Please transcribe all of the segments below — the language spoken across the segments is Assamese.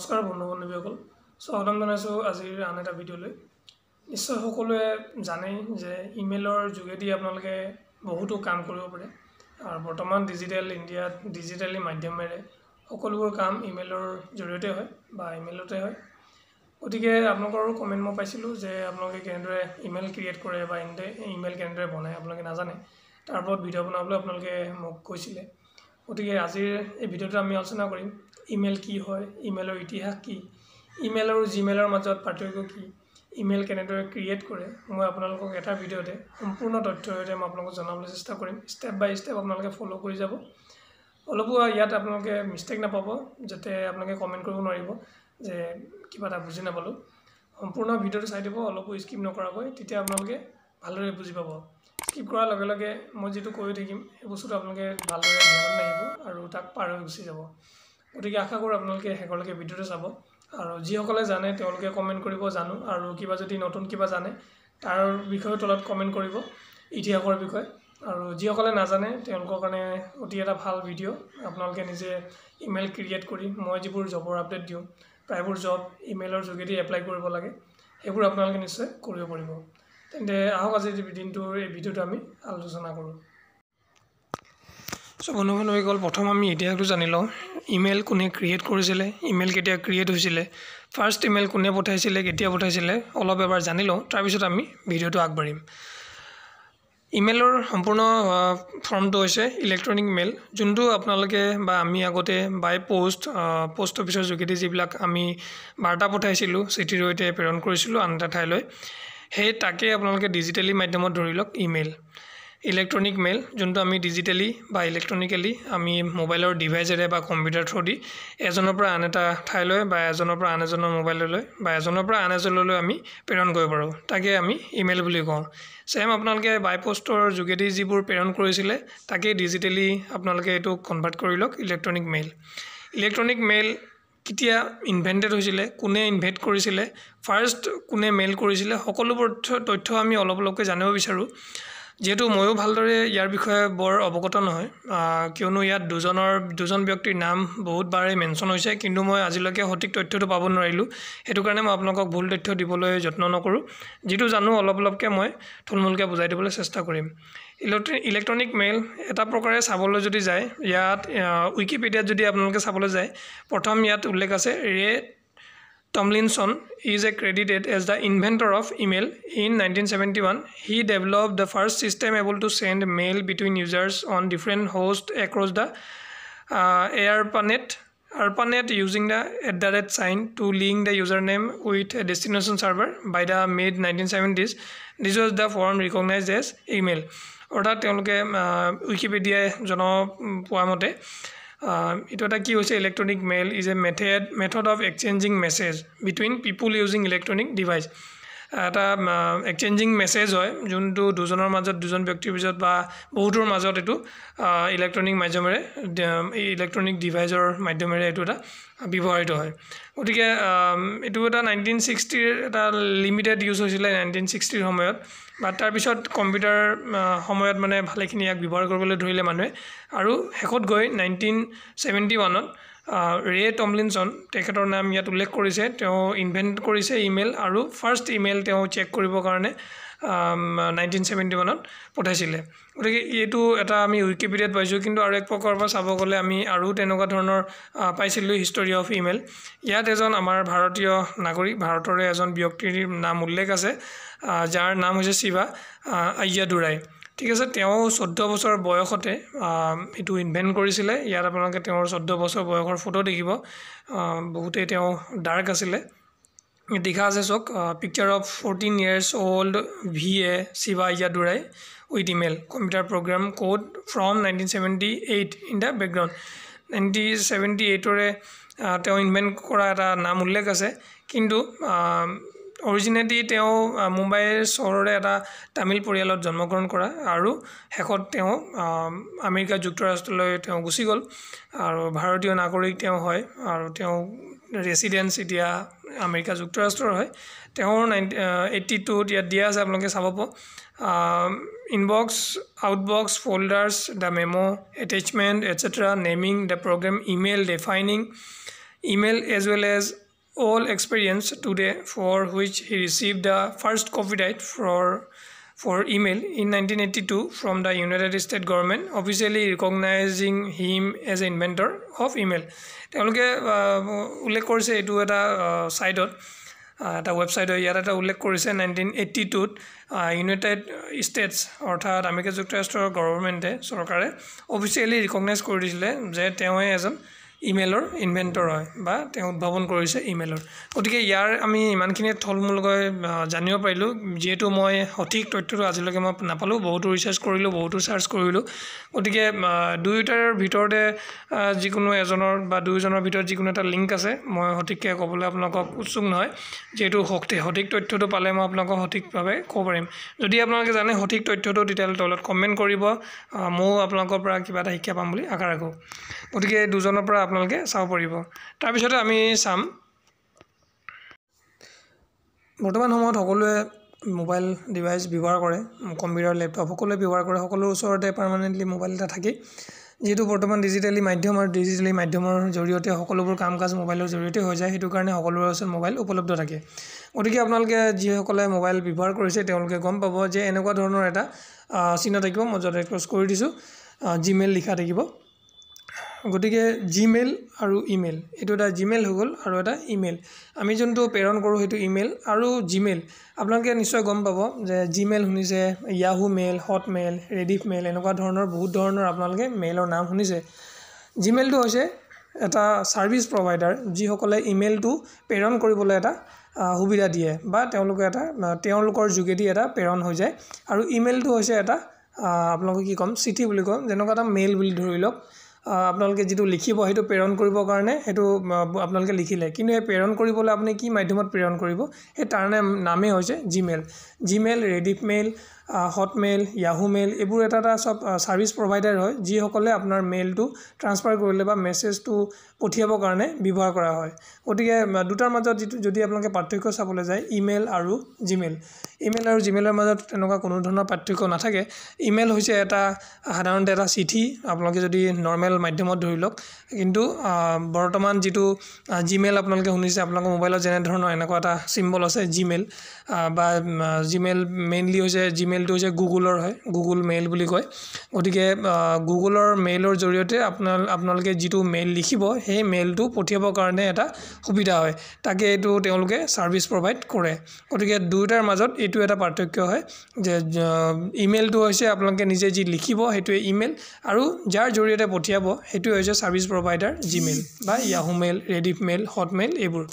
নমস্কাৰ বন্ধু বান্ধৱীসকল স্বাগতম জনাইছোঁ আজিৰ আন এটা ভিডিঅ'লৈ নিশ্চয় সকলোৱে জানেই যে ইমেইলৰ যোগেদি আপোনালোকে বহুতো কাম কৰিব পাৰে আৰু বৰ্তমান ডিজিটেল ইণ্ডিয়াত ডিজিটেল মাধ্যমেৰে সকলোবোৰ কাম ইমেইলৰ জৰিয়তে হয় বা ইমেইলতে হয় গতিকে আপোনালোকৰো কমেণ্ট মই পাইছিলোঁ যে আপোনালোকে কেনেদৰে ইমেইল ক্ৰিয়েট কৰে বা ইমেইল কেনেদৰে বনায় আপোনালোকে নাজানে তাৰ ওপৰত ভিডিঅ' বনাবলৈ আপোনালোকে মোক কৈছিলে গতিকে আজিৰ এই ভিডিঅ'টো আমি আলোচনা কৰিম ইমেইল কি হয় ইমেইলৰ ইতিহাস কি ইমেইল আৰু জিমেইলৰ মাজত পাৰ্থক্য কি ইমেইল কেনেদৰে ক্ৰিয়েট কৰে মই আপোনালোকক এটা ভিডিঅ'তে সম্পূৰ্ণ তথ্যৰ সৈতে মই আপোনালোকক জনাবলৈ চেষ্টা কৰিম ষ্টেপ বাই ষ্টেপ আপোনালোকে ফ'ল' কৰি যাব অলপো ইয়াত আপোনালোকে মিষ্টেক নাপাব যাতে আপোনালোকে কমেণ্ট কৰিব নোৱাৰিব যে কিবা এটা বুজি নাপালোঁ সম্পূৰ্ণ ভিডিঅ'টো চাই দিব অলপো স্কিপ নকৰাকৈ তেতিয়া আপোনালোকে ভালদৰে বুজি পাব স্কিপ কৰাৰ লগে লগে মই যিটো কৈ থাকিম সেই বস্তুটো আপোনালোকে ভালদৰে ধ্যান নাহিব আৰু তাক পাৰ হৈ গুচি যাব গতিকে আশা কৰোঁ আপোনালোকে শেষলৈকে ভিডিঅ'টো চাব আৰু যিসকলে জানে তেওঁলোকে কমেণ্ট কৰিব জানো আৰু কিবা যদি নতুন কিবা জানে তাৰ বিষয়ে তলত কমেণ্ট কৰিব ইতিহাসৰ বিষয়ে আৰু যিসকলে নাজানে তেওঁলোকৰ কাৰণে অতি এটা ভাল ভিডিঅ' আপোনালোকে নিজে ইমেইল ক্ৰিয়েট কৰি মই যিবোৰ জবৰ আপডেট দিওঁ প্ৰায়বোৰ জব ইমেইলৰ যোগেদি এপ্লাই কৰিব লাগে সেইবোৰ আপোনালোকে নিশ্চয় কৰিব পাৰিব তেন্তে আহক আজিৰ দিনটোৰ এই ভিডিঅ'টো আমি আলোচনা কৰোঁ চ' বন্ধু বান্ধৱীসকল প্ৰথম আমি ইতিহাসটো জানি লওঁ ইমেইল কোনে ক্ৰিয়েট কৰিছিলে ইমেইল কেতিয়া ক্ৰিয়েট হৈছিলে ফাৰ্ষ্ট ইমেইল কোনে পঠাইছিলে কেতিয়া পঠাইছিলে অলপ এবাৰ জানি লওঁ তাৰপিছত আমি ভিডিঅ'টো আগবাঢ়িম ইমেইলৰ সম্পূৰ্ণ ফৰ্মটো হৈছে ইলেক্ট্ৰনিক মেইল যোনটো আপোনালোকে বা আমি আগতে বাই প'ষ্ট প'ষ্ট অফিচৰ যোগেদি যিবিলাক আমি বাৰ্তা পঠাইছিলোঁ চিঠিৰ সৈতে প্ৰেৰণ কৰিছিলোঁ আন এটা ঠাইলৈ সেই তাকে আপোনালোকে ডিজিটেলি মাধ্যমত ধৰি লওক ইমেইল ইলেক্ট্ৰনিক মেইল যোনটো আমি ডিজিটেলি বা ইলেক্ট্ৰনিকেলি আমি মোবাইলৰ ডিভাইচেৰে বা কম্পিউটাৰ থ্ৰুদি এজনৰ পৰা আন এটা ঠাইলৈ বা এজনৰ পৰা আন এজনৰ মোবাইললৈ বা এজনৰ পৰা আন এজনলৈ আমি প্ৰেৰণ কৰিব পাৰোঁ তাকে আমি ইমেইল বুলি কওঁ ছেম আপোনালোকে বাইপষ্টৰ যোগেদি যিবোৰ প্ৰেৰণ কৰিছিলে তাকেই ডিজিটেলি আপোনালোকে এইটো কনভাৰ্ট কৰি লওক ইলেক্ট্ৰনিক মেইল ইলেক্ট্ৰনিক মেইল কেতিয়া ইনভেণ্টেড হৈছিলে কোনে ইনভেণ্ট কৰিছিলে ফাৰ্ষ্ট কোনে মেইল কৰিছিলে সকলোবোৰ তথ্য আমি অলপ অলপকৈ জানিব বিচাৰোঁ যিহেতু ময়ো ভালদৰে ইয়াৰ বিষয়ে বৰ অৱগত নহয় কিয়নো ইয়াত দুজনৰ দুজন ব্যক্তিৰ নাম বহুতবাৰেই মেনশ্যন হৈছে কিন্তু মই আজিলৈকে সঠিক তথ্যটো পাব নোৱাৰিলোঁ সেইটো কাৰণে মই আপোনালোকক ভুল তথ্য দিবলৈ যত্ন নকৰোঁ যিটো জানো অলপ অলপকৈ মই থুলমূলকৈ বুজাই দিবলৈ চেষ্টা কৰিম ইলেক্ট্ৰনিক ইলেক্ট্ৰনিক মেইল এটা প্ৰকাৰে চাবলৈ যদি যায় ইয়াত উইকিপিডিয়াত যদি আপোনালোকে চাবলৈ যায় প্ৰথম ইয়াত উল্লেখ আছে ৰে Tomlinson is accredited as the inventor of email in 1971. He developed the first system able to send mail between users on different hosts across the uh, ARPANET. ARPANET using the at the red sign to link the username with a destination server by the mid 1970s. This was the form recognized as email. অর্থাৎ তেওঁলোকে উইকিপিডিয়ায় জনপোৱা মতে এইটো এটা কি হৈছে electronic mail is a method method of exchanging message between people using electronic device এটা এক্সচেঞ্জিং মেছেজ হয় যোনটো দুজনৰ মাজত দুজন ব্যক্তিৰ পিছত বা বহুতৰ মাজত এইটো ইলেক্ট্ৰনিক মাধ্যমেৰে এই ইলেক্ট্ৰনিক ডিভাইচৰ মাধ্যমেৰে এইটো এটা ব্যৱহাৰিত হয় গতিকে এইটো এটা নাইনটিন ছিক্সটিৰ এটা লিমিটেড ইউজ হৈছিলে নাইনটিন ছিক্সটিৰ সময়ত বা তাৰপিছত কম্পিউটাৰ সময়ত মানে ভালেখিনি ইয়াক ব্যৱহাৰ কৰিবলৈ ধৰিলে মানুহে আৰু শেষত গৈ নাইনটিন চেভেণ্টি ওৱানত ৰে টমলিনছন তেখেতৰ নাম ইয়াত উল্লেখ কৰিছে তেওঁ ইনভেণ্ট কৰিছে ইমেইল আৰু ফাৰ্ষ্ট ইমেইল তেওঁ চেক কৰিবৰ কাৰণে নাইনটিন চেভেণ্টি ওৱানত পঠাইছিলে গতিকে এইটো এটা আমি উইকিপিডিয়াত পাইছোঁ কিন্তু আৰু এক প্ৰকাৰৰ পৰা চাব গ'লে আমি আৰু তেনেকুৱা ধৰণৰ পাইছিলোঁ হিষ্টৰী অফ ইমেইল ইয়াত এজন আমাৰ ভাৰতীয় নাগৰিক ভাৰতৰে এজন ব্যক্তিৰ নাম উল্লেখ আছে যাৰ নাম হৈছে শিৱা আয়াদুৰাই ঠিক আছে তেওঁ চৈধ্য বছৰ বয়সতে এইটো ইনভেণ্ট কৰিছিলে ইয়াত আপোনালোকে তেওঁৰ চৈধ্য বছৰ বয়সৰ ফটো দেখিব বহুতেই তেওঁ ডাৰ্ক আছিলে দেখা আছে চক picture of fourteen years old V A Shiva Ayyadurai with email computer program code from nineteen seventy eight in the background nineteen seventy এইটৰে তেওঁ ইনভেণ্ট কৰা এটা নাম উল্লেখ আছে কিন্তু অৰিজিনেলি তেওঁ মুম্বাইৰ চহৰৰে এটা তামিল পৰিয়ালত জন্মগ্ৰহণ কৰা আৰু শেষত তেওঁ আমেৰিকা যুক্তৰাষ্ট্ৰলৈ তেওঁ গুচি গ'ল আৰু ভাৰতীয় নাগৰিক তেওঁ হয় আৰু তেওঁ ৰেচিডেঞ্চ এতিয়া আমেৰিকা যুক্তৰাষ্ট্ৰৰ হয় তেওঁৰ নাইন এইটি টুত ইয়াত দিয়া আছে আপোনালোকে চাব inbox outbox folders the memo' attachment etcetera naming the program email defining email as well as all experience today for which he receive the first copyright for for email in 1982 from the United States government officially recognizing him as an inventor of email. তেওঁলোকে উল্লেখ কৰিছে এইটো এটা ছাইটত এটা ৱেবছাইটত ইয়াত এটা উল্লেখ কৰিছে নাইনটিন এইটি টুত ইউনাইটেড ষ্টেটছ অৰ্থাৎ আমেৰিকা যুক্তৰাষ্ট্ৰৰ গভৰ্ণমেণ্টে চৰকাৰে অফিচিয়েলি ৰিকগনাইজ কৰি দিছিলে যে তেওঁ এজন ইমেইলৰ ইনভেণ্টৰ হয় বা তেওঁ উদ্ভাৱন কৰিছে ইমেইলৰ গতিকে ইয়াৰ আমি ইমানখিনিয়ে থল মূলকৈ জানিব পাৰিলোঁ যিহেতু মই সঠিক তথ্যটো আজিলৈকে মই নাপালোঁ বহুতো ৰিচাৰ্চ কৰিলোঁ বহুতো চাৰ্চ কৰিলোঁ গতিকে দুয়োটাৰ ভিতৰতে যিকোনো এজনৰ বা দুয়োজনৰ ভিতৰত যিকোনো এটা লিংক আছে মই সঠিককৈ ক'বলৈ আপোনালোকক উৎসুক নহয় যিহেতু সঠিক সঠিক তথ্যটো পালে মই আপোনালোকক সঠিকভাৱে ক'ব পাৰিম যদি আপোনালোকে জানে সঠিক তথ্যটো তেতিয়াহ'লে তলত কমেণ্ট কৰিব ময়ো আপোনালোকৰ পৰা কিবা এটা শিক্ষা পাম বুলি আশা ৰাখোঁ গতিকে দুজনৰ পৰা আপোনালোকে চাব পাৰিব তাৰপিছতে আমি চাম বৰ্তমান সময়ত সকলোৱে মোবাইল ডিভাইচ ব্যৱহাৰ কৰে কম্পিউটাৰ লেপটপ সকলোৱে ব্যৱহাৰ কৰে সকলোৰে ওচৰতে পাৰ্মানেণ্টলি মোবাইল এটা থাকেই যিহেতু বৰ্তমান ডিজিটেলি মাধ্যম আৰু ডিজিটেলি মাধ্যমৰ জৰিয়তে সকলোবোৰ কাম কাজ মোবাইলৰ জৰিয়তে হৈ যায় সেইটো কাৰণে সকলোৰে ওচৰত মোবাইল উপলব্ধ থাকে গতিকে আপোনালোকে যিসকলে মোবাইল ব্যৱহাৰ কৰিছে তেওঁলোকে গম পাব যে এনেকুৱা ধৰণৰ এটা চিহ্ন থাকিব মই য'তে ক্ৰছ কৰি দিছোঁ জিমেইল লিখা থাকিব গতিকে জিমেইল আৰু ইমেইল এইটো এটা জিমেইল হৈ গ'ল আৰু এটা ইমেইল আমি যোনটো প্ৰেৰণ কৰোঁ সেইটো ইমেইল আৰু জিমেইল আপোনালোকে নিশ্চয় গম পাব যে জিমেইল শুনিছে Yahoo mail Hotmail Rediff mail এনেকুৱা ধৰণৰ বহুত ধৰণৰ আপোনালোকে মেইলৰ নাম শুনিছে জিমেইলটো হৈছে এটা ছাৰ্ভিচ প্ৰভাইডাৰ যিসকলে ইমেইলটো প্ৰেৰণ কৰিবলৈ এটা সুবিধা দিয়ে বা তেওঁলোকে এটা তেওঁলোকৰ যোগেদি এটা প্ৰেৰণ হৈ যায় আৰু ইমেইলটো হৈছে এটা আপোনালোকে কি ক'ম চিঠি বুলি ক'ম যেনেকুৱা এটা মেইল বুলি ধৰি লওক আপোনালোকে যিটো লিখিব সেইটো প্ৰেৰণ কৰিবৰ কাৰণে সেইটো আপোনালোকে লিখিলে কিন্তু সেই প্ৰেৰণ কৰিবলৈ আপুনি কি মাধ্যমত প্ৰেৰণ কৰিব সেই তাৰ নামেই হৈছে Gmail Gmail Rediff mail Hotmail Yahoo mail এইবোৰ এটা এটা চব ছাৰ্ভিচ প্ৰভাইডাৰ হয় যিসকলে আপোনাৰ মেইলটো ট্ৰান্সফাৰ কৰিলে বা মেছেজটো পঠিয়াবৰ কাৰণে ব্যৱহাৰ কৰা হয় গতিকে দুটাৰ মাজত যিটো যদি আপোনালোকে পাৰ্থক্য চাবলৈ যায় ইমেইল আৰু জিমেইল ইমেইল আৰু জিমেইলৰ মাজত তেনেকুৱা কোনো ধৰণৰ পাৰ্থক্য নাথাকে ইমেইল হৈছে এটা সাধাৰণতে এটা চিঠি আপোনালোকে যদি নৰ্মেল মাধ্যমত ধৰি লওক কিন্তু বৰ্তমান যিটো জিমেইল আপোনালোকে শুনিছে আপোনালোকৰ মোবাইলত যেনেধৰণৰ এনেকুৱা এটা চিম্বল আছে জিমেইল বা জিমেইল মেইনলি হৈছে জিমেইল মেইলটো হৈছে গুগলৰ হয় গুগল মেইল বুলি কয় গতিকে গুগলৰ মেইলৰ জৰিয়তে আপোনাল আপোনালোকে যিটো মেইল লিখিব সেই মেইলটো পঠিয়াবৰ কাৰণে এটা সুবিধা হয় তাকে এইটো তেওঁলোকে ছাৰ্ভিচ প্ৰভাইড কৰে গতিকে দুয়োটাৰ মাজত এইটো এটা পাৰ্থক্য হয় যে ইমেইলটো হৈছে আপোনালোকে নিজে যি লিখিব সেইটোৱে ইমেইল আৰু যাৰ জৰিয়তে পঠিয়াব সেইটোৱে হৈছে ছাৰ্ভিচ প্ৰভাইডাৰ জিমেইল বা Yahoo mail Rediff mail Hotmail এইবোৰ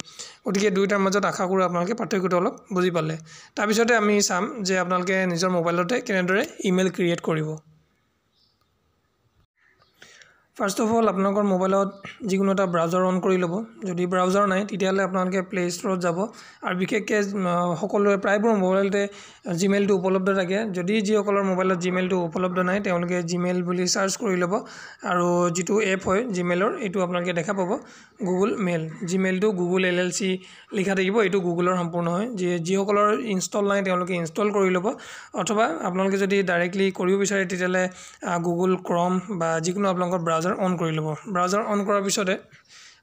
গতিকে দুয়োটাৰ মাজত আশা কৰোঁ আপোনালোকে পাৰ্থক্যটো অলপ বুজি পালে তাৰপিছতে আমি চাম যে আপোনালোকে নিজৰ মোবাইলতে কেনেদৰে ইমেইল ক্ৰিয়েট কৰিব ফাৰ্ষ্ট অফ অল আপোনালোকৰ মোবাইলত যিকোনো এটা ব্ৰাউজাৰ অন কৰি ল'ব যদি ব্ৰাউজাৰ নাই তেতিয়াহ'লে আপোনালোকে প্লে ষ্ট'ৰত যাব আৰু বিশেষকৈ সকলোৱে প্ৰায়বোৰ মোবাইলতে জিমেইলটো উপলব্ধ থাকে যদি যিসকলৰ মোবাইলত জিমেইলটো উপলব্ধ নাই তেওঁলোকে জিমেইল বুলি চাৰ্চ কৰি ল'ব আৰু যিটো এপ হয় জিমেইলৰ এইটো আপোনালোকে দেখা পাব গুগল মেইল জিমেইলটো গুগল এল এল চি লিখা থাকিব এইটো গুগলৰ সম্পূৰ্ণ হয় যি যিসকলৰ ইনষ্টল নাই তেওঁলোকে ইনষ্টল কৰি ল'ব অথবা আপোনালোকে যদি ডাইৰেক্টলি কৰিব বিচাৰে তেতিয়াহ'লে গুগল ক্ৰম বা যিকোনো আপোনালোকৰ ব্ৰাউজাৰ ব্ৰাউজাৰ অন কৰি ল'ব ব্ৰাউজাৰ অন কৰাৰ পিছতে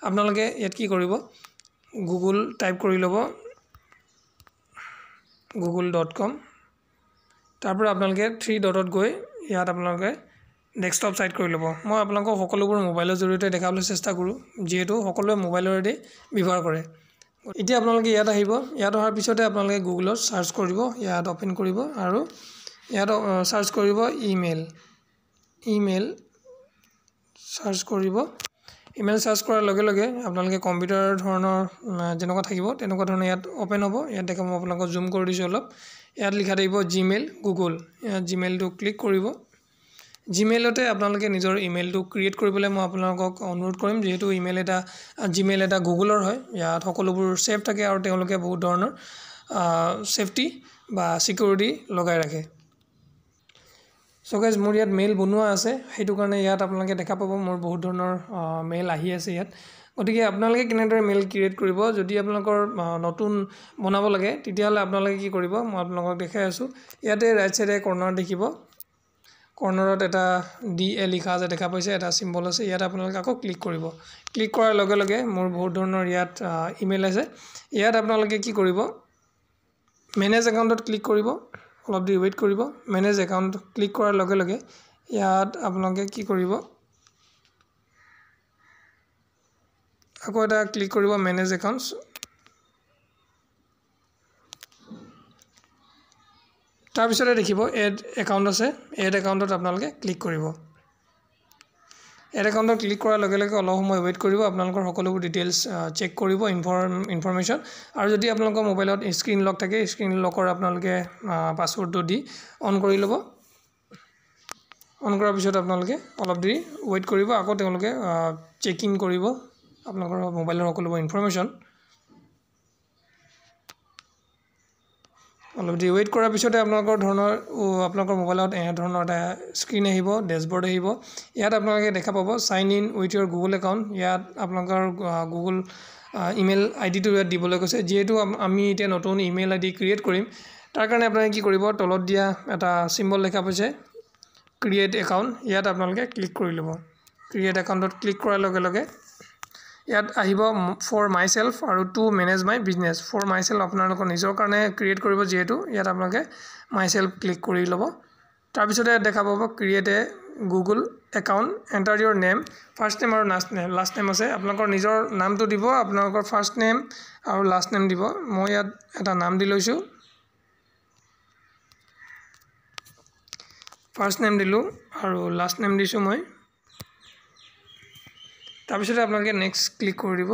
আপোনালোকে ইয়াত কি কৰিব গুগল টাইপ কৰি ল'ব গুগল ডট কম তাৰপৰা আপোনালোকে থ্ৰী ডটত গৈ ইয়াত আপোনালোকে ডেস্কটপ ছাইট কৰি ল'ব মই আপোনালোকক সকলোবোৰ মোবাইলৰ জৰিয়তে দেখাবলৈ চেষ্টা কৰোঁ যিহেতু সকলোৱে মোবাইলৰেদি ব্যৱহাৰ কৰে এতিয়া আপোনালোকে ইয়াত আহিব ইয়াত অহাৰ পিছতে আপোনালোকে গুগলত ছাৰ্চ কৰিব ইয়াত অ'পেন কৰিব আৰু ইয়াত ছাৰ্চ কৰিব ইমেইল ইমেইল সার্চ করব ইমেইল সার্চ করার লগে আপনাদের কম্পিউটার ধরনের যে থাকবে তেন ধরনের ইয়াত ওপেন হবো ইয়াত দেখে মানে আপনার জুম করে দিছো অল্প ইয়াত লিখা থাকবে জিমেইল গুগল জিমেইল ক্লিক করব জিমেইলতে আপনাদের নিজের ইমেইল ক্রিয়েট করবলে মানে আপনার অনুরোধ করম যেহেতু ইমেইল এটা জিমেইল এটা গুগলের হয় ইয়াত সকলব সেফ থাকে আর বহু ধরনের সেফটি বা সিকিউরিটি লগাই রাখে চ' গাইজ মোৰ ইয়াত মেইল বনোৱা আছে সেইটো কাৰণে ইয়াত আপোনালোকে দেখা পাব মোৰ বহুত ধৰণৰ মেইল আহি আছে ইয়াত গতিকে আপোনালোকে কেনেদৰে মেইল ক্ৰিয়েট কৰিব যদি আপোনালোকৰ নতুন বনাব লাগে তেতিয়াহ'লে আপোনালোকে কি কৰিব মই আপোনালোকক দেখাই আছোঁ ইয়াতে ৰাইট ছাইডে কৰ্ণাৰ দেখিব কৰ্ণাৰত এটা ডি এ লিখা আছে দেখা পাইছে এটা চিম্বল আছে ইয়াত আপোনালোকে আকৌ ক্লিক কৰিব ক্লিক কৰাৰ লগে লগে মোৰ বহুত ধৰণৰ ইয়াত ইমেইল আছে ইয়াত আপোনালোকে কি কৰিব মেনেজ একাউণ্টত ক্লিক কৰিব অলপ দেৰি ৱেইট কৰিব মেনেজ একাউণ্ট ক্লিক কৰাৰ লগে লগে ইয়াত আপোনালোকে কি কৰিব আকৌ এটা ক্লিক কৰিব মেনেজ একাউণ্টছ তাৰপিছতে দেখিব এড একাউণ্ট আছে এড একাউণ্টত আপোনালোকে ক্লিক কৰিব এড একাউণ্টত ক্লিক কৰাৰ লগে লগে অলপ সময় ৱেইট কৰিব আপোনালোকৰ সকলোবোৰ ডিটেইলছ চেক কৰিব ইনফৰ্ম ইনফৰমেশ্যন আৰু যদি আপোনালোকৰ মোবাইলত স্ক্ৰীন লক থাকে স্ক্ৰীন লকৰ আপোনালোকে পাছৱৰ্ডটো দি অন কৰি ল'ব অন কৰাৰ পিছত আপোনালোকে অলপ দেৰি ৱেইট কৰিব আকৌ তেওঁলোকে চেক ইন কৰিব আপোনালোকৰ মোবাইলৰ সকলোবোৰ ইনফৰমেশ্যন অলপ দেৰি ৱেইট কৰাৰ পিছতে আপোনালোকৰ ধৰণৰ আপোনালোকৰ মোবাইলত এনেধৰণৰ এটা স্ক্ৰীণ আহিব ডেছবৰ্ড আহিব ইয়াত আপোনালোকে দেখা পাব sign in with your Google account ইয়াত আপোনালোকৰ গুগল ইমেইল আইডিটো ইয়াত দিবলৈ কৈছে যিহেতু আমি এতিয়া নতুন ইমেইল আইডি ক্ৰিয়েট কৰিম তাৰ কাৰণে আপোনালোকে কি কৰিব তলত দিয়া এটা চিম্বল দেখা পাইছে ক্ৰিয়েট একাউণ্ট ইয়াত আপোনালোকে ক্লিক কৰি ল'ব ক্ৰিয়েট একাউণ্টত ক্লিক কৰাৰ লগে লগে ইয়াত আহিব ফৰ মাই চেল্ফ আৰু to manage my business for myself আপোনালোকৰ নিজৰ কাৰণে ক্ৰিয়েট কৰিব যিহেতু ইয়াত আপোনালোকে মাইচেল্ফ ক্লিক কৰি ল'ব তাৰপিছতে দেখা পাব create a Google account enter your name first name আৰু লাষ্ট নেম লাষ্ট নেম আছে আপোনালোকৰ নিজৰ নামটো দিব আপোনালোকৰ ফাৰ্ষ্ট নেম আৰু লাষ্ট নেম দিব মই ইয়াত এটা নাম দি লৈছোঁ ফাৰ্ষ্ট নেম দিলোঁ আৰু লাষ্ট নেম দিছোঁ মই তাৰপিছতে আপোনালোকে নেক্সট ক্লিক কৰি দিব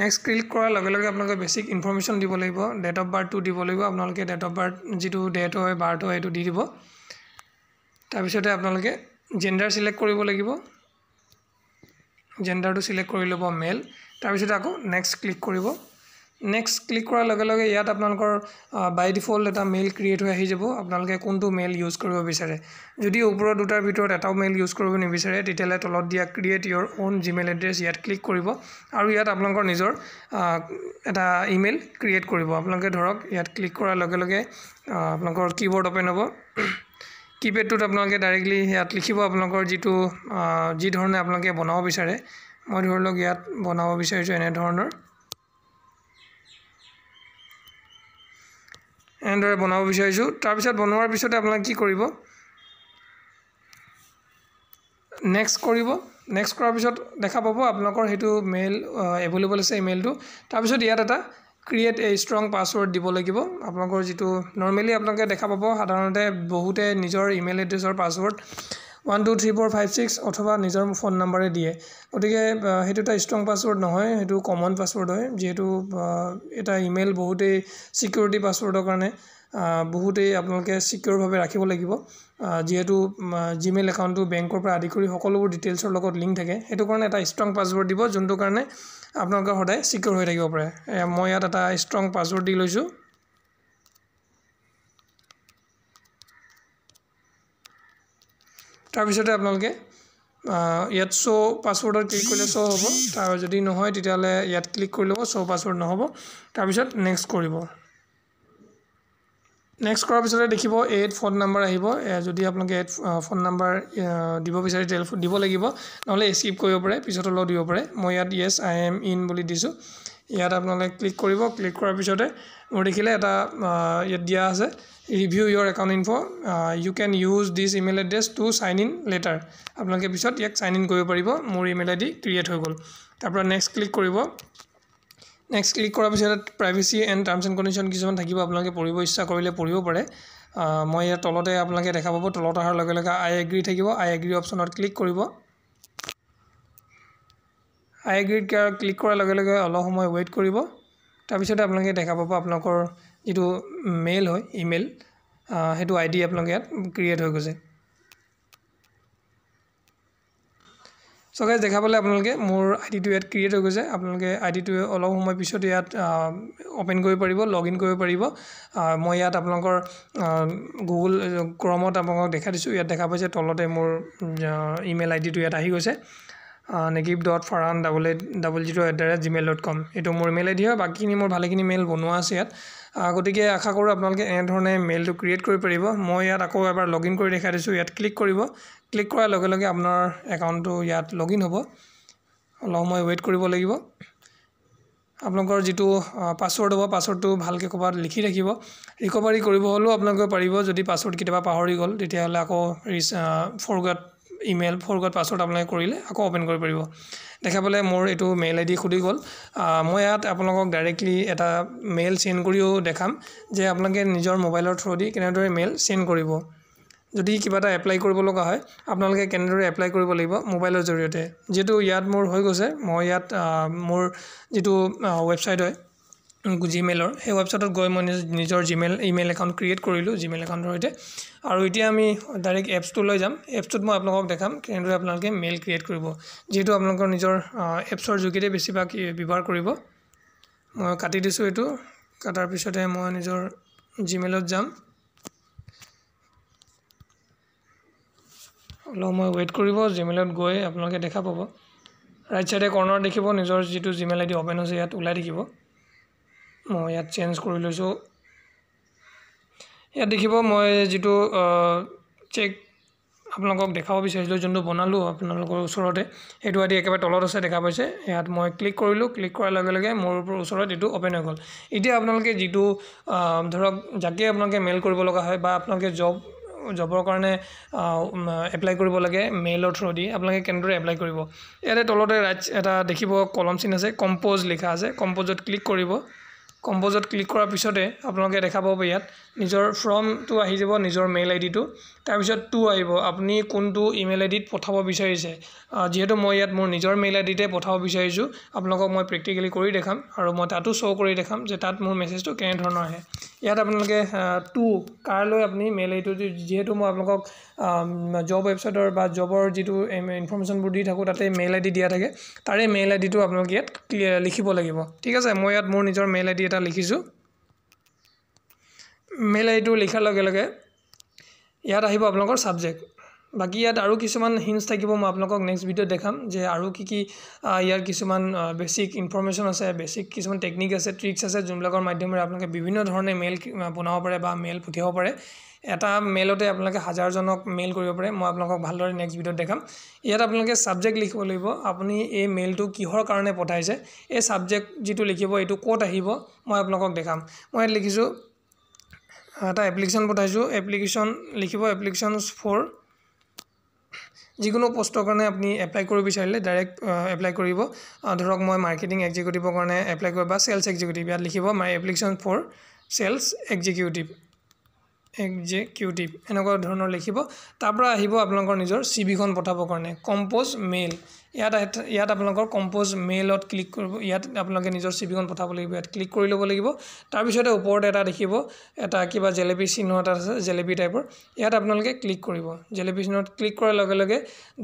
নেক্সট ক্লিক কৰাৰ লগে লগে আপোনালোকে বেছিক ইনফৰ্মেশ্যন দিব লাগিব ডেট অফ বাৰ্থটো দিব লাগিব আপোনালোকে ডেট অফ বাৰ্থ যিটো ডেট হয় বাৰ্থ হয় সেইটো দি দিব তাৰপিছতে আপোনালোকে জেণ্ডাৰ চিলেক্ট কৰিব লাগিব জেণ্ডাৰটো চিলেক্ট কৰি ল'ব মেল তাৰপিছতে আকৌ নেক্সট ক্লিক কৰিব নেক্সট ক্লিক কৰাৰ লগে লগে ইয়াত আপোনালোকৰ বাই ডিফল্ট এটা মেইল ক্ৰিয়েট হৈ আহি যাব আপোনালোকে কোনটো মেইল ইউজ কৰিব বিচাৰে যদি ওপৰৰ দুটাৰ ভিতৰত এটাও মেইল ইউজ কৰিব নিবিচাৰে তেতিয়াহ'লে তলত দিয়া create your own Gmail address ইয়াত ক্লিক কৰিব আৰু ইয়াত আপোনালোকৰ নিজৰ এটা ইমেইল ক্ৰিয়েট কৰিব আপোনালোকে ধৰক ইয়াত ক্লিক কৰাৰ লগে লগে আপোনালোকৰ কীবৰ্ড অ'পেন হ'ব কীপেডটোত আপোনালোকে ডাইৰেক্টলি ইয়াত লিখিব আপোনালোকৰ যিটো যি ধৰণে আপোনালোকে বনাব বিচাৰে মই ধৰি লওক ইয়াত বনাব বিচাৰিছোঁ এনেধৰণৰ এনেদৰে বনাব বিচাৰিছোঁ তাৰপিছত বনোৱাৰ পিছতে আপোনালোকে কি কৰিব নেক্সট কৰিব নেক্সট কৰাৰ পিছত দেখা পাব আপোনালোকৰ সেইটো মেইল এভেইলেবল আছে ইমেইলটো তাৰপিছত ইয়াত এটা ক্ৰিয়েট এ ষ্ট্ৰং পাছৱৰ্ড দিব লাগিব আপোনালোকৰ যিটো নৰ্মেলি আপোনালোকে দেখা পাব সাধাৰণতে বহুতে নিজৰ ইমেইল এড্ৰেছৰ password one two three four five six অথবা নিজৰ ফোন নাম্বাৰে দিয়ে গতিকে সেইটো এটা ষ্ট্ৰং পাছৱৰ্ড নহয় সেইটো কমন পাছৱৰ্ড হয় যিহেতু এটা ইমেইল বহুতেই ছিকিউৰিটি পাছৱৰ্ডৰ কাৰণে বহুতেই আপোনালোকে ছিকিউৰভাৱে ৰাখিব লাগিব যিহেতু জিমেইল একাউণ্টটো বেংকৰ পৰা আদি কৰি সকলোবোৰ ডিটেইলছৰ লগত লিংক থাকে সেইটো কাৰণে এটা ষ্ট্ৰং পাছৱৰ্ড দিব যোনটো কাৰণে আপোনালোকে সদায় ছিকিউৰ হৈ থাকিব পাৰে মই ইয়াত এটা ষ্ট্ৰং পাছৱৰ্ড দি লৈছোঁ তাৰপিছতে আপোনালোকে ইয়াত শ্ব' পাছৱৰ্ডত ক্লিক কৰিলে শ্ব' হ'ব তাৰ যদি নহয় তেতিয়াহ'লে ইয়াত ক্লিক কৰি ল'ব শ্ব' পাছৱৰ্ড নহ'ব তাৰপিছত নেক্সট কৰিব নেক্সট কৰাৰ পিছতে দেখিব এইট ফোন নাম্বাৰ আহিব যদি আপোনালোকে এইট ফোন নাম্বাৰ দিব বিচাৰে তেল দিব লাগিব নহ'লে স্কিপ কৰিব পাৰে পিছত হ'লেও দিব পাৰে মই ইয়াত য়েছ আই এম ইন বুলি দিছোঁ ইয়াত আপোনালোকে ক্লিক কৰিব ক্লিক কৰাৰ পিছতে মোৰ দেখিলে এটা ইয়াত দিয়া আছে review your account info' you can use this email address to sign in later আপোনালোকে পিছত ইয়াক চাইন ইন কৰিব পাৰিব মোৰ ইমেইল আই ডি ক্ৰিয়েট হৈ গ'ল তাৰপৰা নেক্সট ক্লিক কৰিব নেক্সট ক্লিক কৰাৰ পিছত ইয়াত privacy and terms and condition কিছুমান থাকিব আপোনালোকে পঢ়িব ইচ্ছা কৰিলে পঢ়িব পাৰে মই ইয়াৰ তলতে আপোনালোকে দেখা পাব তলত অহাৰ লগে লগে আই এগ্ৰী থাকিব আই এগ্ৰী অপশ্যনত ক্লিক কৰিব আই এগ্ৰিড ক্লিক কৰাৰ লগে লগে অলপ সময় ৱেইট কৰিব তাৰপিছতে আপোনালোকে দেখা পাব আপোনালোকৰ যিটো মেইল হয় ইমেইল সেইটো আই ডি আপোনালোকে ইয়াত ক্ৰিয়েট হৈ গৈছে দেখা পালে আপোনালোকে মোৰ আই ডিটো ইয়াত ক্ৰিয়েট হৈ গৈছে আপোনালোকে আই ডিটো অলপ সময় পিছত ইয়াত অ'পেন কৰিব পাৰিব লগ ইন কৰিব পাৰিব মই ইয়াত আপোনালোকৰ গুগল ক্ৰমত আপোনালোকক দেখা দিছোঁ ইয়াত দেখা পাইছে তলতে মোৰ ইমেইল আই ডিটো ইয়াত আহি গৈছে negative dot Farhan double eight double zero' at the rate Gmail dot com এইটো মোৰ ইমেইল আইডি হয় বাকীখিনি মোৰ ভালেখিনি মেইল বনোৱা আছে ইয়াত গতিকে আশা কৰোঁ আপোনালোকে এনেধৰণে মেইলটো ক্ৰিয়েট কৰি পাৰিব মই ইয়াত আকৌ এবাৰ লগ ইন কৰি দেখাই দিছোঁ ইয়াত ক্লিক কৰিব ক্লিক কৰাৰ লগে লগে আপোনাৰ একাউণ্টটো ইয়াত লগ ইন হ'ব অলপ সময় ৱেইট কৰিব লাগিব আপোনালোকৰ যিটো পাছৱৰ্ড হ'ব পাছৱৰ্ডটো ভালকৈ ক'ৰবাত লিখি ৰাখিব ৰিকভাৰী কৰিব হ'লেও আপোনালোকে পাৰিব যদি পাছৱৰ্ড কেতিয়াবা পাহৰি গ'ল তেতিয়াহ'লে আকৌ ৰিচ ফৰগাত ইমেইল ফৰগত পাছৱৰ্ড আপোনালোকে কৰিলে আকৌ অ'পেন কৰিব পাৰিব দেখা পালে মোৰ এইটো মেইল আইডি ডি গ'ল মই ইয়াত আপোনালোকক ডাইৰেক্টলি এটা মেইল চেণ্ড কৰিও দেখাম যে আপোনালোকে নিজৰ মোবাইলৰ থ্ৰুদি কেনেদৰে মেইল চেণ্ড কৰিব যদি কিবা এটা এপ্লাই কৰিব লগা হয় আপোনালোকে কেনেদৰে এপ্লাই কৰিব লাগিব মোবাইলৰ জৰিয়তে যিহেতু ইয়াত মোৰ হৈ গৈছে মই ইয়াত মোৰ যিটো ৱেবছাইট হয় জিমেইলৰ সেই ৱেবছাইটত গৈ মই নিজৰ জিমেইল ইমেইল একাউণ্ট ক্ৰিয়েট কৰিলোঁ জিমেইল একাউণ্টৰ সৈতে আৰু এতিয়া আমি ডাইৰেক্ট এপছটো লৈ যাম এপছটোত মই আপোনালোকক দেখাম কেনেদৰে আপোনালোকে মেইল ক্ৰিয়েট কৰিব যিহেতু আপোনালোকৰ নিজৰ এপছৰ যোগেদি বেছিভাগ ব্যৱহাৰ কৰিব মই কাটি দিছোঁ এইটো কটাৰ পিছতে মই নিজৰ জিমেইলত যাম অলপ মই ৱেইট কৰিব জিমেইলত গৈ আপোনালোকে দেখা পাব ৰাইট ছাইডে কৰ্ণাৰ দেখিব নিজৰ যিটো জিমেইল আই ডি অ'পেন হৈছে ইয়াত ওলাই থাকিব মই ইয়াত চেঞ্জ কৰি লৈছোঁ ইয়াত দেখিব মই যিটো চেক আপোনালোকক দেখাব বিচাৰিছিলোঁ যোনটো বনালোঁ আপোনালোকৰ ওচৰতে সেইটো আদি একেবাৰে তলত আছে দেখা পাইছে ইয়াত মই ক্লিক কৰিলোঁ ক্লিক কৰাৰ লগে লগে মোৰ ওচৰত এইটো অ'পেন হৈ গ'ল এতিয়া আপোনালোকে যিটো ধৰক যাকেই আপোনালোকে মেইল কৰিব লগা হয় বা আপোনালোকে জব জবৰ কাৰণে এপ্লাই কৰিব লাগে মেইলৰ থ্ৰুদি আপোনালোকে কেনেদৰে এপ্লাই কৰিব ইয়াতে তলতে ৰাইট এটা দেখিব কলম চিন আছে কম্প'জ লিখা আছে কম্প'জত ক্লিক কৰিব কম্পজত ক্লিক কৰাৰ পিছতে আপোনালোকে দেখা পাব ইয়াত নিজৰ ফৰ্মটো আহি যাব নিজৰ মেইল আইডিটো তাৰপিছত টু আহিব আপুনি কোনটো ইমেইল আইডিত পঠাব বিচাৰিছে যিহেতু মই ইয়াত মোৰ নিজৰ মেইল আইডিতে পঠাব বিচাৰিছোঁ আপোনালোকক মই প্ৰেক্টিকেলি কৰি দেখাম আৰু মই তাতো শ্ব' কৰি দেখাম যে তাত মোৰ মেছেজটো কেনেধৰণৰ আহে ইয়াত আপোনালোকে টু কাৰলৈ আপুনি মেইল আই ডিটো যিহেতু মই আপোনালোকক জব ৱেবছাইটৰ বা জবৰ যিটো ইনফৰ্মেশ্যনবোৰ দি থাকোঁ তাতে মেইল আইডি দিয়া থাকে তাৰে মেইল আইডিটো আপোনালোকে ইয়াত লিখিব লাগিব ঠিক আছে মই ইয়াত মোৰ নিজৰ মেইল আইডি এটা লিখিছোঁ মেইল আইডিটো লিখাৰ লগে লগে ইয়াত আহিব আপোনালোকৰ ছাবজেক্ট বাকী ইয়াত আৰু কিছুমান হিন্টছ থাকিব মই আপোনালোকক নেক্সট ভিডিঅ'ত দেখাম যে আৰু কি কি ইয়াৰ কিছুমান বেছিক ইনফৰ্মেশ্যন আছে বেছিক কিছুমান টেকনিক আছে ট্ৰিক্স আছে যোনবিলাকৰ মাধ্যমেৰে আপোনালোকে বিভিন্ন ধৰণে মেইল বনাব পাৰে বা মেইল পঠিয়াব পাৰে এটা মেইলতে আপোনালোকে হাজাৰজনক মেইল কৰিব পাৰে মই আপোনালোকক ভালদৰে নেক্সট ভিডিঅ'ত দেখাম ইয়াত আপোনালোকে ছাবজেক্ট লিখিব লাগিব আপুনি এই মেইলটো কিহৰ কাৰণে পঠাইছে এই ছাবজেক্ট যিটো লিখিব এইটো ক'ত আহিব মই আপোনালোকক দেখাম মই ইয়াত লিখিছোঁ এটা এপ্লিকেশ্যন পঠাইছোঁ এপ্লিকেশ্যন লিখিব এপ্লিকেশ্যন ফৰ যিকোনো পষ্টৰ কাৰণে আপুনি এপ্লাই কৰিব বিচাৰিলে ডাইৰেক্ট এপ্লাই কৰিব ধৰক মই মাৰ্কেটিং এক্সিকিউটিভৰ কাৰণে এপ্লাই কৰিব বা চেলছ এক্সিকিউটিভ ইয়াত লিখিব my application for sales executive executive এনেকুৱা ধৰণৰ লিখিব তাৰপৰা আহিব আপোনালোকৰ নিজৰ চি বিখন পঠাবৰ কাৰণে কম্প'জ মেইল ইয়াত ইয়াত আপোনালোকৰ কম্প'জ মেইলত ক্লিক কৰিব ইয়াত আপোনালোকে নিজৰ চিভিখন পঠাব লাগিব ইয়াত ক্লিক কৰি ল'ব লাগিব তাৰপিছতে ওপৰত এটা দেখিব এটা কিবা জেলেপী চিহ্ন এটা আছে জেলেপী টাইপৰ ইয়াত আপোনালোকে ক্লিক কৰিব জেলেপী চিহ্নত ক্লিক কৰাৰ লগে লগে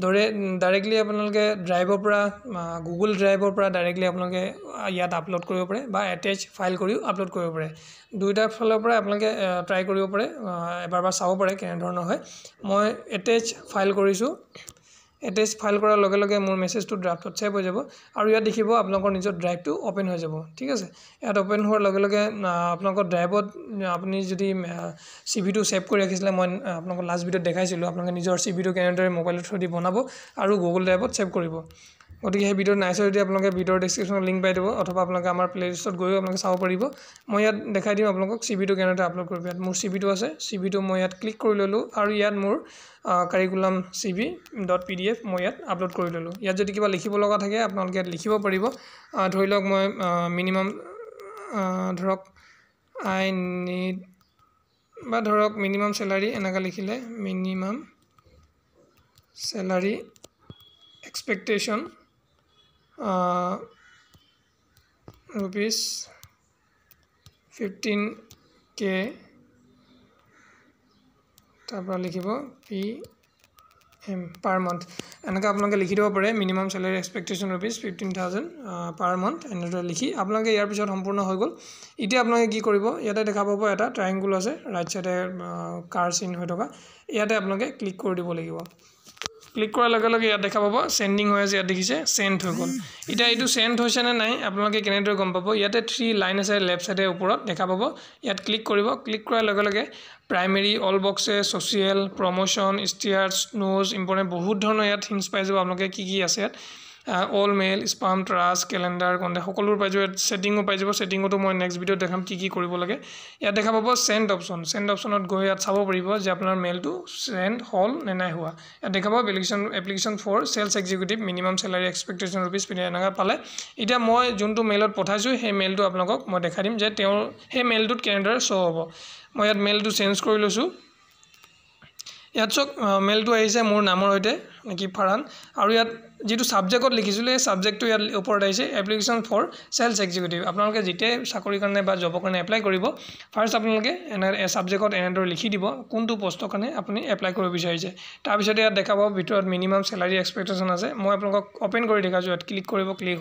দৰে ডাইৰেক্টলি আপোনালোকে ড্ৰাইভৰ পৰা গুগল ড্ৰাইভৰ পৰা ডাইৰেক্টলি আপোনালোকে ইয়াত আপলোড কৰিব পাৰে বা এটেচ ফাইল কৰিও আপলোড কৰিব পাৰে দুয়োটা ফালৰ পৰা আপোনালোকে ট্ৰাই কৰিব পাৰে এবাৰ বা চাব পাৰে কেনেধৰণৰ হয় মই এটেচ ফাইল কৰিছোঁ এড্ৰেছ ফাইল কৰাৰ লগে লগে মোৰ মেছেজটো ড্ৰাফ্টত ছেভ হৈ যাব আৰু ইয়াত দেখিব আপোনালোকৰ নিজৰ ড্ৰাইভটো অ'পেন হৈ যাব ঠিক আছে ইয়াত অ'পেন হোৱাৰ লগে লগে আপোনালোকৰ ড্ৰাইভত আপুনি যদি চিভিটো ছেভ কৰি ৰাখিছিলে মই আপোনালোকৰ লাষ্ট ভিডিঅ'ত দেখাইছিলোঁ আপোনালোকে নিজৰ চিভিটো কেনেদৰে মোবাইলৰ থ্ৰুদি বনাব আৰু গুগল ড্ৰাইভত ছেভ কৰিব গতিকে সেই ভিডিঅ'টো নাই চাই যদি আপোনালোকে ভিডিঅ'ৰ ডিছক্ৰিপশ্যনত লিংক পাই দিব অথবা আপোনালোকে আমাৰ প্লে'লিষ্টত গৈও আপোনালোকে চাব পাৰিব মই ইয়াত দেখাই দিম আপোনালোকক চি ভিটো কেনেদৰে আপলোড কৰিব ইয়াত মোৰ চি ভিটো আছে চি ভিটো মই ইয়াত ক্লিক কৰি ল'লোঁ আৰু ইয়াত মোৰ curriculum C V dot P D F মই ইয়াত আপলোড কৰি ল'লোঁ ইয়াত যদি কিবা লিখিব লগা থাকে আপোনালোকে ইয়াত লিখিব পাৰিব ধৰি লওক মই মিনিমাম ধৰক আই নিড বা ধৰক মিনিমাম চেলাৰী এনেকৈ লিখিলে minimum salary expectation rupees fifteen K तार लिख पी एम पार मन्थ एने के लिखी दु पे minimum salary expectation rupees fifteen thousand per month एने लिखी आपल इतना सम्पूर्ण हो गल इतना आपल इतने देखा पा एट ट्राइंगुल आज राइट सडे कार सीन होते इतने आपल क्लिक कर दु लगे ক্লিক কৰাৰ লগে লগে ইয়াত দেখা পাব চেণ্ডিং হৈ আছে ইয়াত দেখিছে চেণ্ড হৈ গ'ল এতিয়া এইটো চেণ্ড হৈছে নে নাই আপোনালোকে কেনেদৰে গম পাব ইয়াতে থ্ৰী লাইন আছে লেফ্ট চাইডে ওপৰত দেখা পাব ইয়াত ক্লিক কৰিব ক্লিক কৰাৰ লগে লগে প্ৰাইমেৰী অল বক্সে social promotion stars snooze important বহুত ধৰণৰ ইয়াত হিংস পাই যাব আপোনালোকে কি কি আছে ইয়াত all mail spam trash calendar contacts সকলোবোৰ পাই যাব ইয়াত ছেটিঙো পাই যাব ছেটিঙতো মই নেক্সট ভিডিঅ'ত দেখাম কি কি কৰিব লাগে ইয়াত দেখা পাব ছেণ্ড অপশ্যন ছেণ্ড অপশ্যনত গৈ ইয়াত চাব পাৰিব যে আপোনাৰ মেইলটো ছেণ্ড হ'ল নে নাই হোৱা ইয়াত দেখা পাব application application for sales executive minimum salary expectation rupees পিনে এনেকৈ পালে এতিয়া মই যোনটো মেইলত পঠাইছোঁ সেই মেইলটো আপোনালোকক মই দেখাই দিম যে তেওঁৰ সেই মেইলটোত কেলেণ্ডাৰ শ্ব' হ'ব মই ইয়াত মেইলটো চেঞ্জ কৰি লৈছোঁ ইয়াত চাওক মেইলটো আহিছে মোৰ নামৰ সৈতে নেকি ফাৰান আৰু ইয়াত যিটো ছাবজেক্টত লিখিছিলোঁ সেই ছাবজেক্টটো ইয়াত ওপৰত আহিছে এপ্লিকেশ্যন ফৰ চেলছ এক্সিকিউটিভ আপোনালোকে যেতিয়াই চাকৰিৰ কাৰণে বা জবৰ কাৰণে এপ্লাই কৰিব ফাৰ্ষ্ট আপোনালোকে এনে ছাবজেক্টত এনেদৰে লিখি দিব কোনটো পষ্টৰ কাৰণে আপুনি এপ্লাই কৰিব বিচাৰিছে তাৰপিছতে ইয়াত দেখা পাব ভিতৰত মিনিমাম চেলাৰী এক্সপেক্টেশ্যন আছে মই আপোনালোকক অপেন কৰি দেখাইছোঁ ইয়াত ক্লিক কৰিব ক্লিক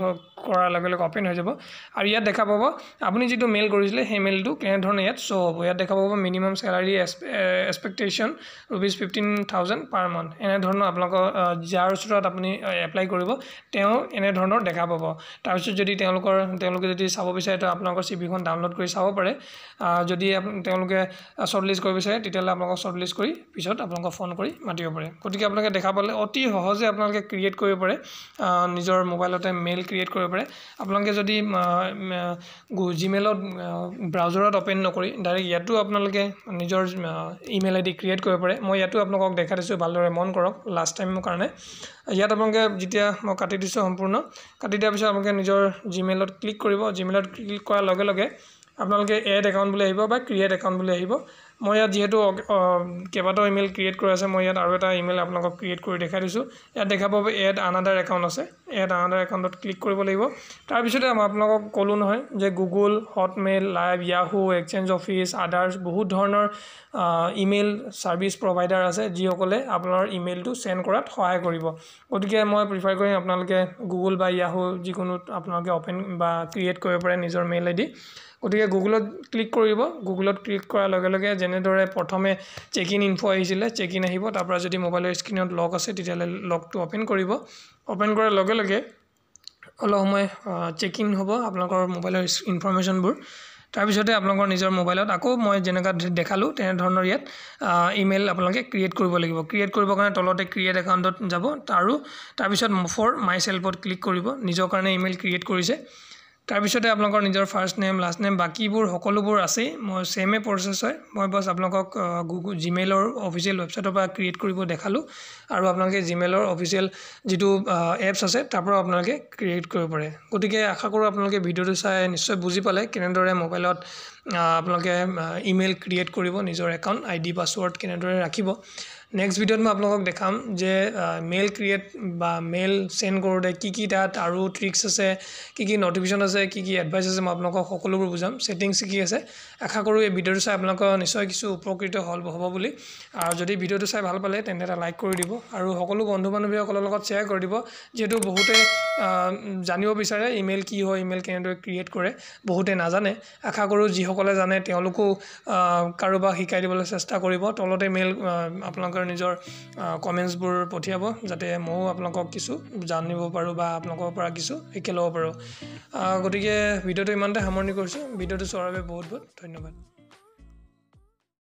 কৰাৰ লগে লগে অপেন হৈ যাব আৰু ইয়াত দেখা পাব আপুনি যিটো মেইল কৰিছিলে সেই মেইলটো কেনেধৰণে ইয়াত শ্ব' হ'ব ইয়াত দেখা পাব minimum salary expectation rupees fifteen thousand per month এনেধৰণৰ আপোনালোকৰ যাৰ ওচৰত আপুনি এপ্লাই কৰিব তেওঁ এনেধৰণৰ দেখা পাব তাৰপিছত যদি তেওঁলোকৰ তেওঁলোকে যদি চাব বিচাৰে তো আপোনালোকৰ চিভিখন ডাউনলোড কৰি চাব পাৰে যদি তেওঁলোকে শ্বৰ্ট লিষ্ট কৰিব বিচাৰে তেতিয়াহ'লে আপোনালোকক শ্বৰ্টলিষ্ট কৰি পিছত আপোনালোকক ফোন কৰি মাতিব পাৰে গতিকে আপোনালোকে দেখা পালে অতি সহজে আপোনালোকে ক্ৰিয়েট কৰিব পাৰে নিজৰ মোবাইলতে মেইল ক্ৰিয়েট কৰিব পাৰে আপোনালোকে যদি জিমেইলত ব্ৰাউজাৰত অ'পেন নকৰি ডাইৰেক্ট ইয়াতো আপোনালোকে নিজৰ ইমেইল আই ডি ক্ৰিয়েট কৰিব পাৰে মই ইয়াতো আপোনালোকক দেখা দিছোঁ ভালদৰে মন কৰক লাষ্ট টাইম মোক কাৰণে ইয়াত আপোনালোকে যেতিয়া মই কাটি দিছোঁ সম্পূৰ্ণ কাটি দিয়াৰ পিছত আপোনালোকে নিজৰ জিমেইলত ক্লিক কৰিব জিমেইলত ক্লিক কৰাৰ লগে লগে আপোনালোকে এড একাউণ্ট বুলি আহিব বা ক্ৰিয়েট একাউণ্ট বুলি আহিব মই ইয়াত যিহেতু কেইবাটাও ইমেইল ক্ৰিয়েট কৰি আছে মই ইয়াত আৰু এটা ইমেইল আপোনালোকক ক্ৰিয়েট কৰি দেখাই দিছোঁ ইয়াত দেখা পাব এড আনাডাৰ একাউণ্ট আছে এড আনাডাৰ একাউণ্টত ক্লিক কৰিব লাগিব তাৰপিছতে মই আপোনালোকক ক'লোঁ নহয় যে Google Hotmail live Yahoo exchange office others বহুত ধৰণৰ ইমেইল ছাৰ্ভিচ প্ৰভাইডাৰ আছে যিসকলে আপোনাৰ ইমেইলটো চেণ্ড কৰাত সহায় কৰিব গতিকে মই প্ৰিফাৰ কৰিম আপোনালোকে গুগল বা য়াহু যিকোনো আপোনালোকে অ'পেন বা ক্ৰিয়েট কৰিব পাৰে নিজৰ মেইল আই ডি গতিকে গুগলত ক্লিক কৰিব গুগলত ক্লিক কৰাৰ লগে লগে যেনেদৰে প্ৰথমে চেক ইন ইনফ' আহিছিলে চেক ইন আহিব তাৰপৰা যদি মোবাইলৰ স্ক্ৰীণত লক আছে তেতিয়াহ'লে লকটো অ'পেন কৰিব অ'পেন কৰাৰ লগে লগে অলপ সময় চেক ইন হ'ব আপোনালোকৰ মোবাইলৰ ইনফৰ্মেশ্যনবোৰ তাৰপিছতে আপোনালোকৰ নিজৰ মোবাইলত আকৌ মই যেনেকুৱা দেখালোঁ তেনেধৰণৰ ইয়াত ইমেইল আপোনালোকে ক্ৰিয়েট কৰিব লাগিব ক্ৰিয়েট কৰিবৰ কাৰণে তলতে ক্ৰিয়েট একাউণ্টত যাব আৰু তাৰপিছত ফৰ মাই চেল্ফত ক্লিক কৰিব নিজৰ কাৰণে ইমেইল ক্ৰিয়েট কৰিছে তাৰপিছতে আপোনালোকৰ নিজৰ ফাৰ্ষ্ট নেম লাষ্ট নেম বাকীবোৰ সকলোবোৰ আছেই মই চেমে প্ৰচেছ হয় মই বাছ আপোনালোকক গুগল জিমেইলৰ অফিচিয়েল ৱেবছাইটৰ পৰা ক্ৰিয়েট কৰিব দেখালোঁ আৰু আপোনালোকে জিমেইলৰ অফিচিয়েল যিটো এপছ আছে তাৰ পৰাও আপোনালোকে ক্ৰিয়েট কৰিব পাৰে গতিকে আশা কৰোঁ আপোনালোকে ভিডিঅ'টো চাই নিশ্চয় বুজি পালে কেনেদৰে মোবাইলত আপোনালোকে ইমেইল ক্ৰিয়েট কৰিব নিজৰ একাউণ্ট আই ডি পাছৱৰ্ড কেনেদৰে ৰাখিব নেক্সট ভিডিঅ'ত মই আপোনালোকক দেখাম যে মেইল ক্ৰিয়েট বা মেইল চেণ্ড কৰোঁতে কি কি তাত আৰু ট্ৰিক্স আছে কি কি ন'টিফিকেশ্যন আছে কি কি এডভাইচ আছে মই আপোনালোকক সকলোবোৰ বুজাম ছেটিংছ কি আছে আশা কৰোঁ এই ভিডিঅ'টো চাই আপোনালোকৰ নিশ্চয় কিছু উপকৃত হ'ল হ'ব বুলি আৰু যদি ভিডিঅ'টো চাই ভাল পালে তেন্তে এটা লাইক কৰি দিব আৰু সকলো বন্ধু বান্ধৱীসকলৰ লগত শ্বেয়াৰ কৰি দিব যিহেতু বহুতে জানিব বিচাৰে ইমেইল কি হয় ইমেইল কেনেদৰে ক্ৰিয়েট কৰে বহুতে নাজানে আশা কৰোঁ যিসকল যিসকলে জানে তেওঁলোকো কাৰোবাক শিকাই দিবলৈ চেষ্টা কৰিব তলতে মেইল আপোনালোকৰ নিজৰ কমেণ্টছবোৰ পঠিয়াব যাতে ময়ো আপোনালোকক কিছু জানিব পাৰোঁ বা আপোনালোকৰ পৰা কিছু শিকি ল'ব পাৰোঁ গতিকে ভিডিঅ'টো ইমানতে সামৰণি কৰিছোঁ ভিডিঅ'টো চোৱাৰ বাবে বহুত বহুত ধন্যবাদ